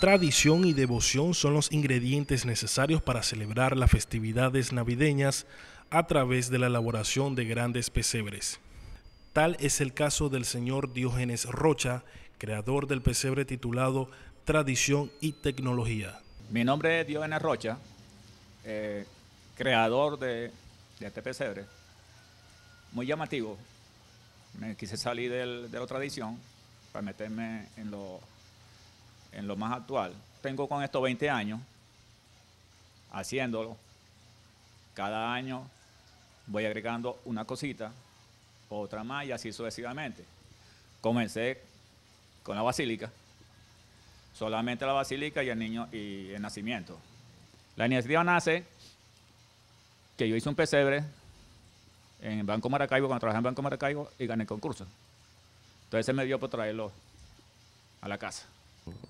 Tradición y devoción son los ingredientes necesarios para celebrar las festividades navideñas a través de la elaboración de grandes pesebres. Tal es el caso del señor Diógenes Rocha, creador del pesebre titulado Tradición y Tecnología. Mi nombre es Diógenes Rocha, eh, creador de, este pesebre. Muy llamativo. Me quise salir de la tradición para meterme en lo en lo más actual, tengo con esto 20 años haciéndolo. Cada año voy agregando una cosita, otra más y así sucesivamente. Comencé con la basílica, solamente la basílica y el niño y el nacimiento. La iniciativa nace que yo hice un pesebre en Banco Maracaibo, cuando trabajé en Banco Maracaibo y gané el concurso. Entonces se me dio por traerlo a la casa.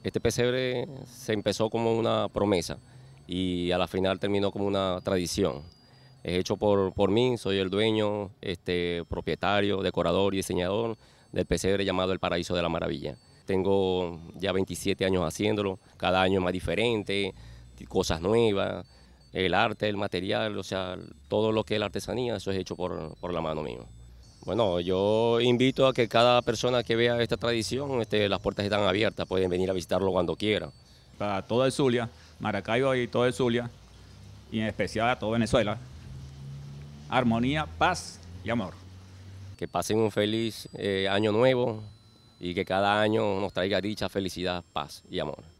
Este pesebre se empezó como una promesa y a la final terminó como una tradición. Es hecho por, mí, soy el dueño, este, propietario, decorador y diseñador del pesebre llamado El Paraíso de la Maravilla. Tengo ya 27 años haciéndolo, cada año es más diferente, cosas nuevas, el arte, el material, o sea, todo lo que es la artesanía, eso es hecho por, por la mano mía. Bueno, yo invito a que cada persona que vea esta tradición, este, las puertas están abiertas, pueden venir a visitarlo cuando quieran. Para todo el Zulia, Maracaibo y todo el Zulia, y en especial a todo Venezuela, armonía, paz y amor. Que pasen un feliz eh, año nuevo y que cada año nos traiga dicha felicidad, paz y amor.